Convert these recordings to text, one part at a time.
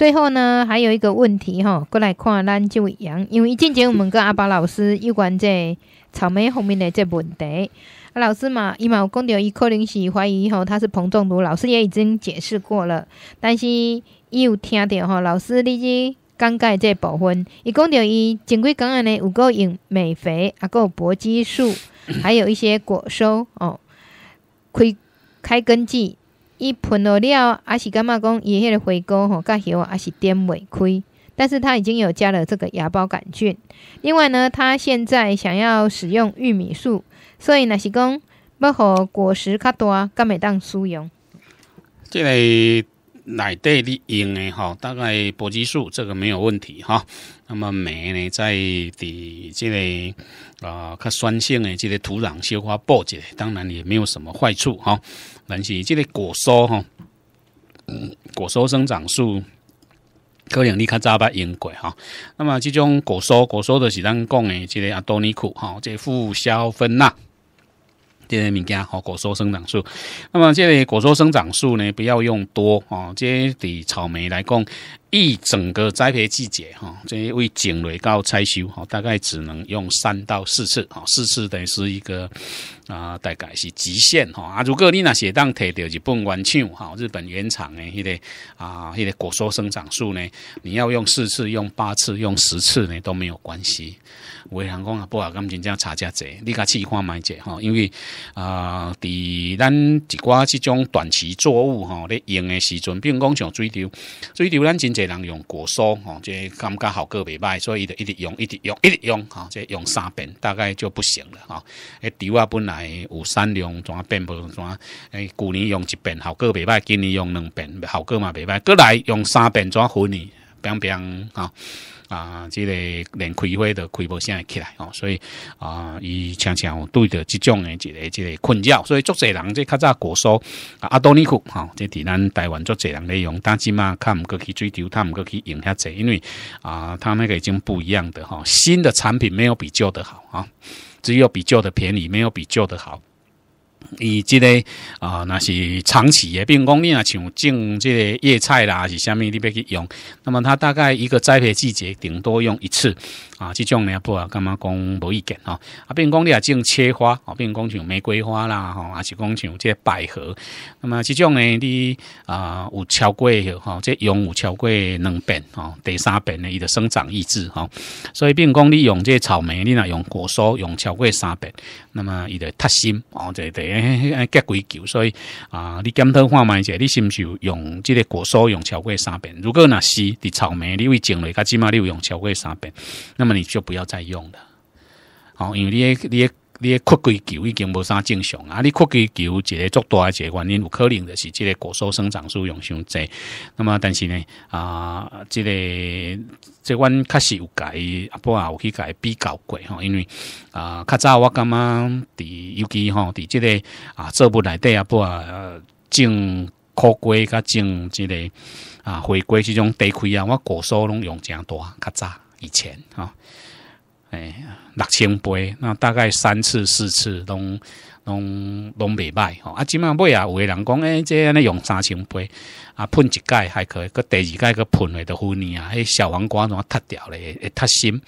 最后呢，还有一个问题哈，过来看咱这位杨，因为之前我们跟阿爸老师有关这草莓方面的这问题，阿老师嘛，伊嘛有讲到伊可能是怀疑吼，他是硼中毒，老师也已经解释过了，但是伊有听到吼老师立即讲解这部分，伊讲到伊正规感染的有个用美肥，阿有勃激素，还有一些果蔬哦，开开根剂伊喷落了，还是感觉讲？伊迄个回锅吼，甲许还是点未开，但是他已经有加了这个芽孢杆菌。另外呢，他现在想要使用玉米素，所以若是讲要和果实较大，敢袂当输用。即个。哪地你用的哈，大概保基素这个没有问题哈。那么酶呢，在的这个啊，较酸性的这个土壤消化保解，当然也没有什么坏处哈。但是这个果蔬哈，果蔬生长素可能你较早捌用过哈。那么这种果蔬，果蔬的是咱讲的这个阿多尼库哈，这富硝酚钠。这些物件和果蔬生长素，那么这类果蔬生长素呢，不要用多哦。这些里草莓来讲。一整个栽培季节哈，这一位井蕊高拆修哈，大概只能用三到四次哈，四次等于是一个啊，大概是极限哈啊。如果你拿适当摕到日本原厂哈，日本原厂的迄个啊，迄个果蔬生长素呢，你要用四次、用八次、用十次呢都没有关系。伟人讲啊，不好感情这样差价侪，你家试看买者哈，因为啊，伫咱一寡这种短期作物哈，咧用的时阵，并工厂水丢水丢，咱真正。只人用果蔬，哦，这感觉效果未歹，所以就一直用，一直用，一直用，哈，这用三遍大概就不行了，哈。哎，底外本来有三两怎变不怎？怎？哎，旧年用一遍效果未歹，今年用两遍效果嘛未歹，过来用三遍怎分呢？平平，哈。啊，这个连开会都开不起来起来哦，所以啊，伊常常对着即种的一个一个困扰，所以足者人这较早国说阿多尼库哈，伫咱台湾足者人内容，但即嘛，他们过去追求，他们过去用遐济，因为啊，他们个已经不一样的哈，新的产品没有比旧的好啊，只有比旧的便宜，没有比旧的好。以及个啊，那是长期嘅病你害，像种这叶菜啦，是下面你要去用。那么它大概一个栽培季节，顶多用一次。啊，这种呢不啊，干嘛讲无意见哦？啊，比如讲你啊种切花啊，比如讲像玫瑰花啦，吼，啊，是讲像这百合，那么这种呢，你啊有过贵吼，这用超过两遍吼，第三遍呢伊的生长抑制吼。所以比如讲你用这草莓，你呐用果蔬用超过三遍，那么伊的塌心哦，这得结桂球，所以啊，你检讨卖一下，你是不是用这个果蔬用超过三遍？如果那是的草莓你为种类，噶起码你用超过三遍，那么。你就不要再用了，哦，因为你、你、你扩龟球已经无啥正常啊！你扩龟球一足做多一个原因有可能的是，这个果树生长素用上济。那么，但是呢啊，这个这弯确实有改啊，不啊，有去改比较过吼，因为啊，较早我感觉伫尤其吼伫这个啊，做不来底啊，不啊，种苦瓜甲种即个啊，回归即种地区啊，我果树拢用诚大较早。以前啊，哎，六千杯，那大概三次四次，拢拢拢袂歹吼。啊，即码买啊，有人讲哎，这安尼用三千杯啊，喷一盖还可以，个第二盖个喷咧都昏泥啊，迄小黄瓜啊踢掉咧，踢心。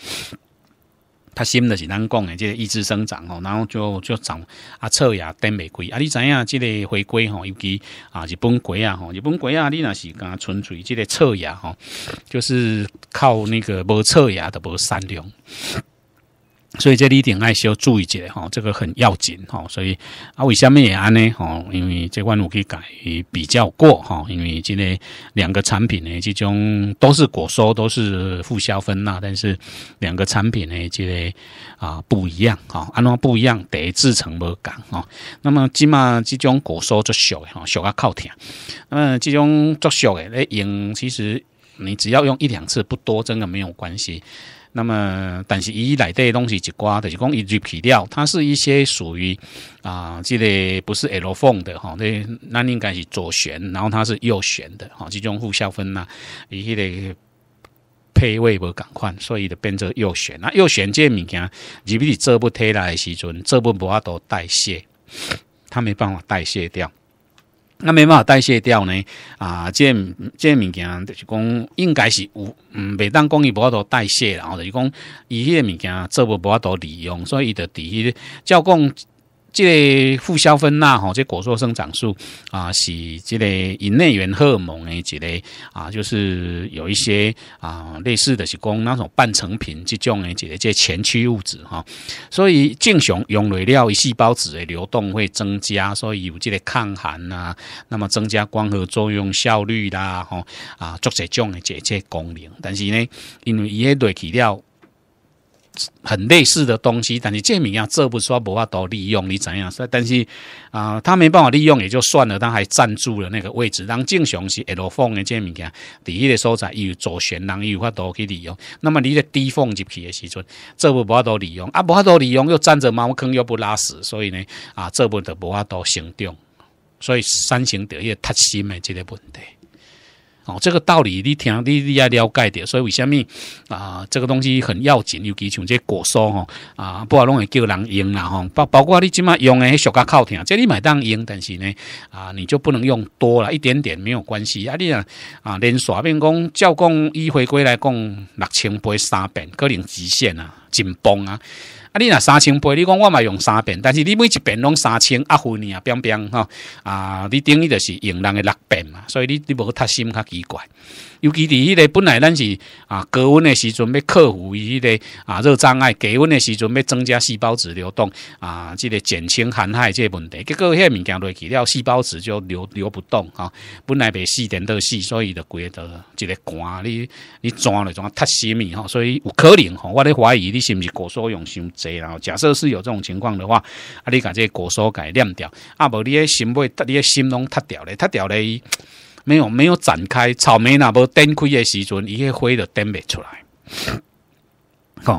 他心的是咱讲的，即个意志生长吼，然后就就长啊，侧芽、顶玫瑰啊，你知影即个回归吼，尤其啊日本鬼啊，吼，日本鬼啊，你若是敢纯粹即个侧芽吼，就是靠那个无侧芽的无善良。所以这里一点还需要注意一下哈，这个很要紧哈。所以啊，为什么也安呢？吼，因为这款我可以改比较过哈，因为今天两个产品呢，其中都是果蔬，都是复硝酚钠，但是两个产品呢，即个啊不一样哈，安怎不一样，得制成没讲吼。那么起码这种果蔬作熟的哈，熟啊靠天。那么这种作熟的来用，其实你只要用一两次，不多，真的没有关系。那么，但是伊来底些东西一刮，就是讲伊入皮了，它是一些属于啊，这个不是 L 缝的哈，那那应该是左旋，然后它是右旋的哈，这种互相分呐，一那个。配位不共款，所以就变成右旋。那右旋这物件，特别做不体来的时阵，做不无都代谢，它没办法代谢掉。那没办法代谢掉呢，啊，这这物件就是讲应该是有，嗯，每当讲一波多代谢然后就是讲以这些物件做不不多利用，所以得第一，叫讲。这副硝酚钠吼，这果树生长素啊，是这个以内源荷尔蒙的这类啊，就是有一些啊，类似的是讲那种半成品这种的这类这前驱物质哈。所以，正常用肥料细胞质的流动会增加，所以有这个抗寒呐，那么增加光合作用效率啦，吼啊，做这种的这些功能。但是呢，因为伊个肥料很类似的东西，但是这物件，这不分无法多利用，你怎样但是啊，他没办法利用也就算了，他还占住了那个位置。当正常是 L 风的这物件，第一个所在有左旋，能有法多去利用。那么你的低风入去的时阵，这部不无法多利用，啊，无法多利用又占着猫坑又不拉屎，所以呢，啊，这不得不无法多行动。所以三型得一个核心的这个问题。哦，这个道理你听，你你也了解的，所以为什么啊？这个东西很要紧，尤其像这果蔬吼啊，不然弄会叫人用啦吼。包包括你即码用的小家靠听，这你买单用，但是呢啊，你就不能用多了一点点没有关系啊。你啊啊，连刷面工照讲一回归来讲，六千八三百个人极限啊，紧绷啊。啊，你若三千倍，你讲我嘛用三遍，但是你每一遍拢三千啊，分你啊，冰冰吼啊，你等于就是用人的六遍嘛，所以你你无塌心较奇怪。尤其伫迄个本来咱是啊高温的时阵要克服伊迄、个啊热障碍，低温的时阵要增加细胞质流动啊，即个减轻寒害即个问题。结果个物件落去了，细胞质就流流不动啊，本来袂四点到四，所以就觉得一个寒你你装嘞种塌心哩吼，所以有可能吼，我咧怀疑你是毋是果所用心。谁？然后假设是有这种情况的话，啊，你感觉果树该烂掉，啊，无你的心木，你的心拢塌掉嘞，塌掉嘞，没有没有展开。草莓那无顶开的时阵，伊个花都顶不出来。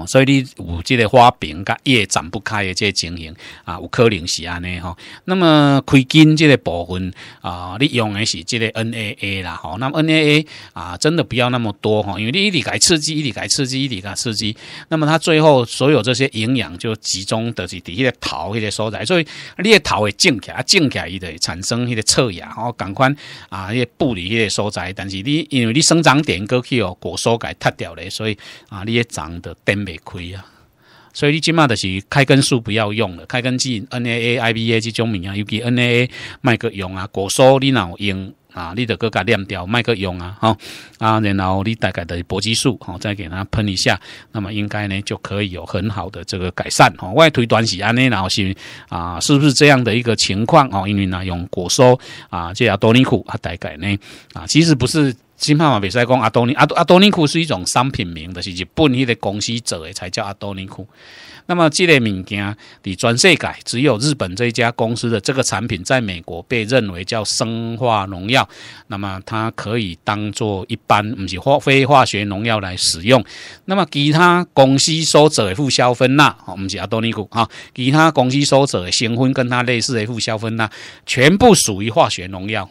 所以你有这个花瓶噶叶展不开的这情形啊，有可能是安尼吼。那么开根这个部分啊，你用的是这个 NAA 啦，吼。那么 NAA 啊，真的不要那么多哈，因为你一滴改刺激，一滴改刺激，一滴改刺激。那么它最后所有这些营养就集中的是个头迄个所在，所以你头会静起来，静起来，伊会产生迄个侧芽，吼、后咁款啊，那个部里迄个所在。但是你因为你生长点过去哦，果蔬改塌掉了，所以啊，你长得。没亏啊。所以你即码的是开根素不要用了，开根剂 NAA、IBA 这种物啊，尤其 NAA 麦克用啊，果蔬你有用啊，你得搁它念掉麦克用啊，哈啊，然后你大概的搏激素，哈，再给它喷一下，那么应该呢就可以有很好的这个改善，我外推短是安尼，然后是啊，是不是这样的一个情况哦？因为呢，用果蔬啊，这样多尼苦啊，大概呢，啊，其实不是。金牌马比赛讲阿多尼阿阿多尼库是一种商品名，就是日本迄个公司做的才叫阿多尼库。那么这类物件，的全税改，只有日本这一家公司的这个产品在美国被认为叫生化农药。那么它可以当做一般，不是化非化学农药来使用。那么其他公司所做的复硝酚钠，不是阿多尼库哈，其他公司所做的先锋，跟它类似的复硝酚钠，全部属于化学农药。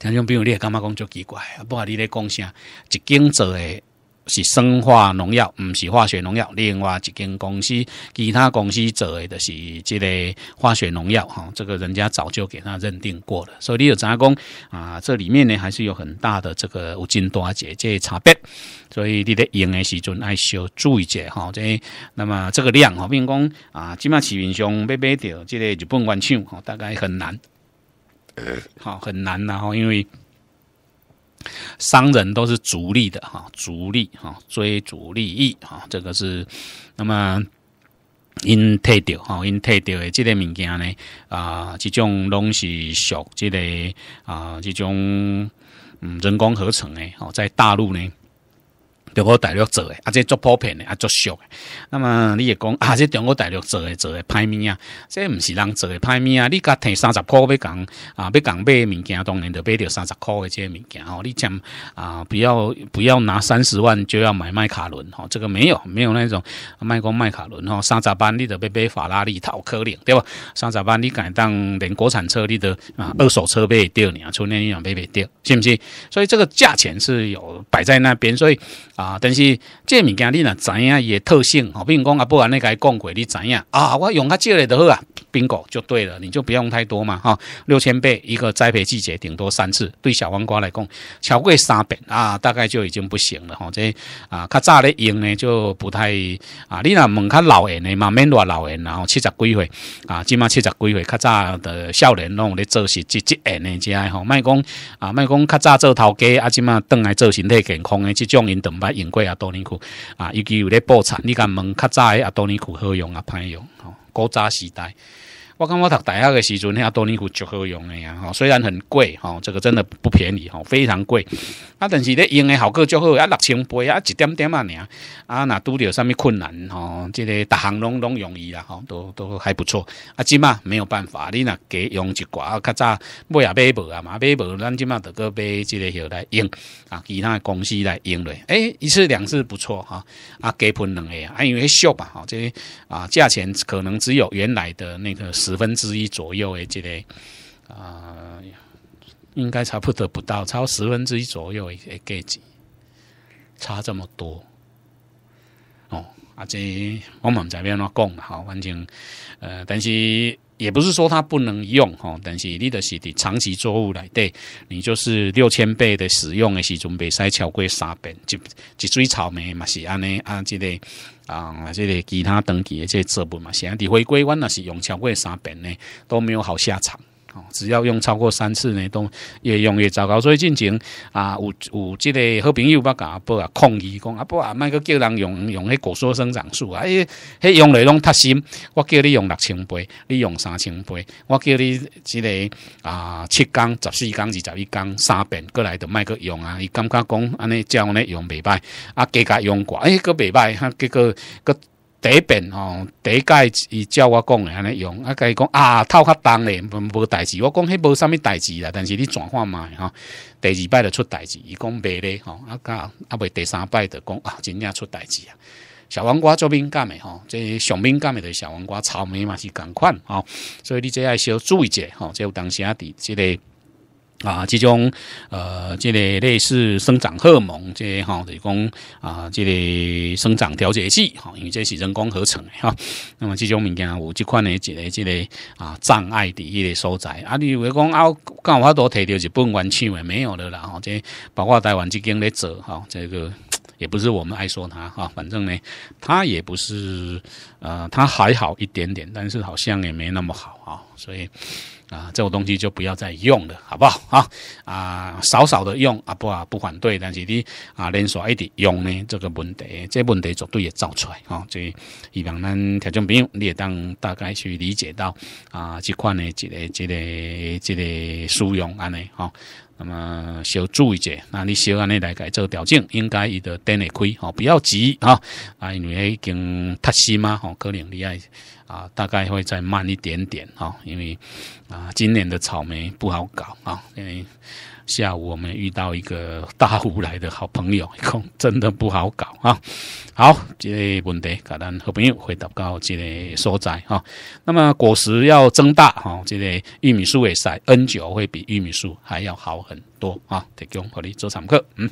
听众朋友，你会感觉讲就奇怪啊？不，你咧讲啥？一间做诶是生化农药，毋是化学农药。另外一间公司，其他公司做诶都是这个化学农药。哈，这个人家早就给他认定过了。所以你有影讲啊？这里面呢还是有很大的这个有斤多啊，这差别。所以你咧用诶时阵爱小注意者哈。这那么这个量比如讲啊，起码市面上买买到这类就甭妄想，大概很难。好很难，然后因为商人都是逐利的哈，逐利哈，追逐利益哈，这个是那么因退掉哈，因退掉的这个物件呢啊，这种东西属这个啊，这种嗯人工合成诶，吼，在大陆呢。中国大陆做诶，啊，这足普遍诶，啊，足俗诶。那么你也讲啊，这中国大陆做诶，做诶歹米啊，这毋是人做诶歹米啊。你甲摕三十块，要共啊，要共买物件，当然得买掉三十块诶，这些物件吼。你讲啊，不要不要拿三十万就要买迈卡伦哦，这个没有没有那种卖过迈卡伦吼，三十万你得背买法拉利，套可能对吧？三十万你敢当连国产车你得啊，二手车买掉你啊，充电你也买背掉，是不是？所以这个价钱是有摆在那边，所以。啊！但是这物件你若知影伊的特性，吼，比如讲啊，保安甲伊讲过，你知影啊，我用较少嘞就好啊。苹果就对了，你就不用太多嘛哈，六千倍一个栽培季节顶多三次，对小黄瓜来讲，超过三倍啊，大概就已经不行了哈。这啊，较早咧用呢就不太啊。你若问较老的呢，嘛，免偌老的，然后七十几岁啊，起码七十几岁较早的少年弄咧做是积即型的只啊，吼，卖讲啊，卖讲较早做头家啊，即嘛转来做身体健康的，即种人蛋白用过啊，多年库啊，尤其有咧破产，你甲问较早啊多年库好用啊，歹用。吼。古早时代。我感觉读大学的时阵，那多尼夫就好用的呀，虽然很贵吼，这个真的不便宜吼，非常贵。啊，但是咧用的效果就好，啊六千倍啊一点点啊尔，啊那拄着什么困难吼？这个大行拢拢容易啦吼，都都还不错。啊，即码没有办法，你那给用一寡啊，卡诈买也买包啊嘛买无，咱即码得个买这类来用啊，其他公司来用嘞。诶，一次两次不错哈，啊给分两个，啊，因为俗吧？吼，这啊价钱可能只有原来的那个。十分之一左右的这个啊，应该差不多不到超十分之一左右的价钱，差这么多。哦，啊，这我们这边话讲，好，反正呃，但是也不是说它不能用，吼，但是你的是的长期作物来对，你就是六千倍的使用的时准备使超过三遍，就一追草莓嘛是安尼，啊，这个啊，这个其他等级的这作物嘛，现在回归，我那是用超过三遍呢，都没有好下场。只要用超过三次呢，都越用越糟糕。所以进前啊，有有即个好朋友，阿伯啊，抗议讲阿伯啊，卖个叫人用用迄果蔬生长素啊，迄用来拢脱心。我叫你用六千倍，你用三千倍，我叫你即个啊七缸、十四缸、二十一缸、三遍过来都卖个用啊。伊感觉讲安尼，叫我用未歹，啊加甲用过，哎，个未歹。哈，这个个。第一遍哦，第一届伊照我讲的安尼用，啊，甲伊讲啊，头较重的无无代志，我讲迄无甚物代志啦，但是你转换嘛吼，第二摆的出代志，伊讲袂咧吼，啊，啊袂第三摆的讲啊，真正出代志啊，小黄瓜做敏感的吼，这上敏感的是小黄瓜草莓嘛是同款吼，所以你这爱小注意者吼，即有当时啊伫即个。啊，这种呃，这个类似生长荷尔蒙，这哈就是讲啊，这个生长调节剂，哈，因为这是人工合成的哈。那么这种物件有这款的一个这个啊障碍的一个所在。啊，你如果讲啊，刚法度提到日本原厂的没有的啦，哈，这包括台湾这边在做哈，这个。也不是我们爱说他哈，反正呢，他也不是，呃，他还好一点点，但是好像也没那么好啊，所以，啊，这种东西就不要再用了，好不好啊？啊，少少的用啊，不啊，不反对，但是你啊，连锁一点用呢，这个问题，这问题绝对也造出来啊。所以，希望咱听众朋友你也当大概去理解到啊，这款呢，这个、这个、这个使用安尼哈。那么小注意者，那你小安尼来改做调整，应该伊着等会开，吼，不要急啊，啊，因为已经踏实嘛，吼，可能你爱。啊，大概会再慢一点点啊，因为啊，今年的草莓不好搞啊，因为下午我们遇到一个大湖来的好朋友，讲真的不好搞啊。好，这个问题，甲咱好朋友回答到这个所在哈。那么果实要增大哈，这个玉米树也晒 N 九会比玉米树还要好很多啊。得讲好哩，做场客，嗯。